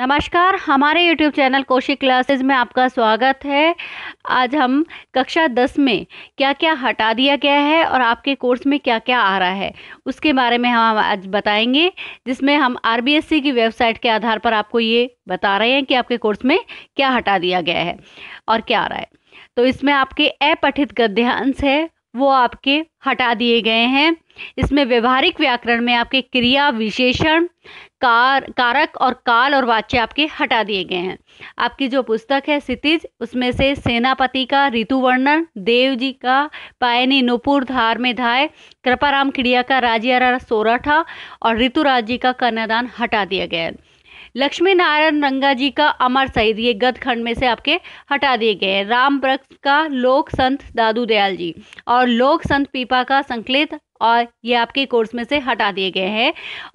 नमस्कार हमारे YouTube channel कोशिक classes में आपका स्वागत है आज हम कक्षा दस में क्या क्या हटा दिया गया है और आपके कोर्स में क्या क्या आ रहा है उसके बारे में हम आज बताएंगे जिसमें हम आर की वेबसाइट के आधार पर आपको ये बता रहे हैं कि आपके कोर्स में क्या हटा दिया गया है और क्या आ रहा है तो इसमें आपके अपठित गद्यांश है वो आपके हटा दिए गए हैं इसमें व्यवहारिक व्याकरण में आपके क्रिया विशेषण कार कारक और काल और वाच्य आपके हटा दिए गए हैं आपकी जो पुस्तक है सितिज उसमें से सेनापति का ऋतु वर्णन देव जी का पायनी नुपुर धार में धाय कृपाराम क्रिया का राजियारा सोरठा और ऋतुराज जी का कन्यादान हटा दिया गया है लक्ष्मी नारायण रंगा जी का अमर शहीद ये गद खंड में से आपके हटा दिए गए हैं राम वृक्ष का लोक संत दादू दयाल जी और लोक संत पीपा का संकलित और ये आपके कोर्स में से हटा दिए गए हैं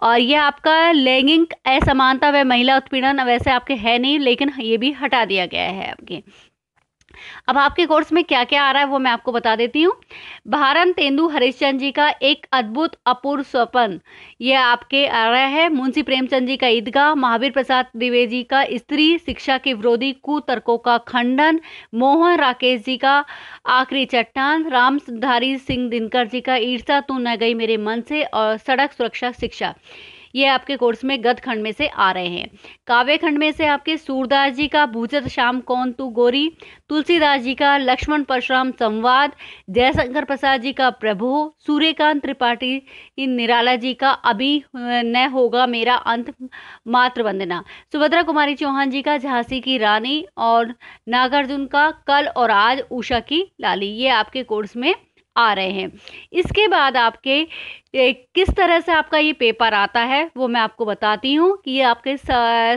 और ये आपका लैंगिक असमानता व महिला उत्पीड़न वैसे आपके है नहीं लेकिन ये भी हटा दिया गया है आपके अब आपके कोर्स में क्या क्या आ रहा है वो मैं आपको बता देती हूँ भारन तेंदु हरिश्चंद जी का एक अद्भुत अपूर्व स्वपन ये आपके आ रहा है मुंशी प्रेमचंद जी का ईदगाह महावीर प्रसाद द्विवेदी जी का स्त्री शिक्षा के विरोधी कुतर्कों का खंडन मोहन राकेश जी का आखिरी चट्टान रामधारी सिंह दिनकर जी का ईर्षा तू न गई मेरे मन से और सड़क सुरक्षा शिक्षा ये आपके कोर्स में गद खंड में से आ रहे हैं काव्य खंड में से आपके सूरदास जी का भूजत श्याम कौन तू गोरी तुलसीदास जी का लक्ष्मण परशुराम संवाद जयशंकर प्रसाद जी का प्रभु सूर्यकांत त्रिपाठी निराला जी का अभी न होगा मेरा अंत मात्र वंदना सुभद्रा कुमारी चौहान जी का झांसी की रानी और नागार्जुन का कल और आज उषा की लाली ये आपके कोर्स में आ रहे हैं इसके बाद आपके किस तरह से आपका ये पेपर आता है वो मैं आपको बताती हूँ कि ये आपके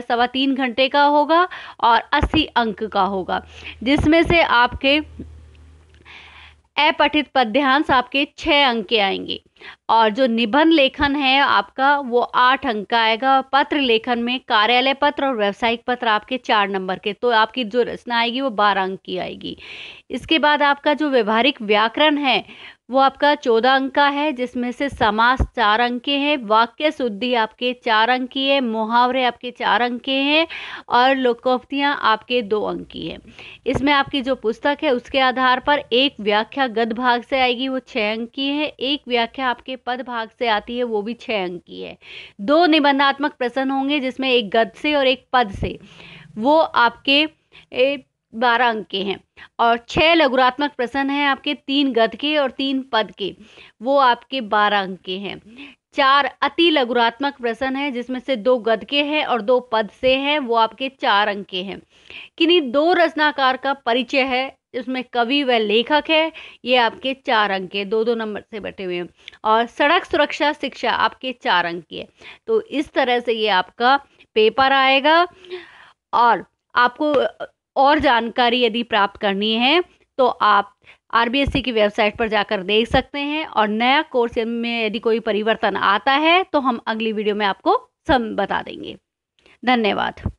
सवा तीन घंटे का होगा और अस्सी अंक का होगा जिसमें से आपके अपठित पद्यांश आपके छः अंक के आएंगे और जो निबंध लेखन है आपका वो आठ अंक का आएगा पत्र लेखन में कार्यालय पत्र और व्यावसायिक पत्र आपके चार नंबर के तो आपकी जो रचना आएगी वो बारह अंक की आएगी इसके बाद आपका जो व्यवहारिक व्याकरण है वो आपका चौदह अंक का है जिसमें से समास चार अंक के हैं वाक्य शुद्धि आपके चार अंक की है मुहावरे आपके चार अंक के हैं और लोकोक्तियाँ आपके दो अंक की है इसमें आपकी जो पुस्तक है उसके आधार पर एक व्याख्या गद भाग से आएगी वो छः अंक की है एक व्याख्या आपके पद भाग से आती है वो भी छः अंक की है दो निबंधात्मक प्रश्न होंगे जिसमें एक गद से और एक पद से वो आपके ए, बारह अंक के हैं और छः लघुरात्मक प्रश्न हैं आपके तीन गद के और तीन पद के वो आपके बारह अंक के हैं चार अति लघुरात्मक प्रश्न हैं जिसमें से दो गद के हैं और दो पद से हैं वो आपके चार अंक के हैं किन्हीं दो रचनाकार का परिचय है जिसमें कवि व लेखक है ये आपके चार अंक के दो दो नंबर से बैठे हुए हैं और सड़क सुरक्षा शिक्षा आपके चार अंक के है तो इस तरह से ये आपका पेपर आएगा और आपको और जानकारी यदि प्राप्त करनी है तो आप आर की वेबसाइट पर जाकर देख सकते हैं और नया कोर्स में यदि कोई परिवर्तन आता है तो हम अगली वीडियो में आपको सब बता देंगे धन्यवाद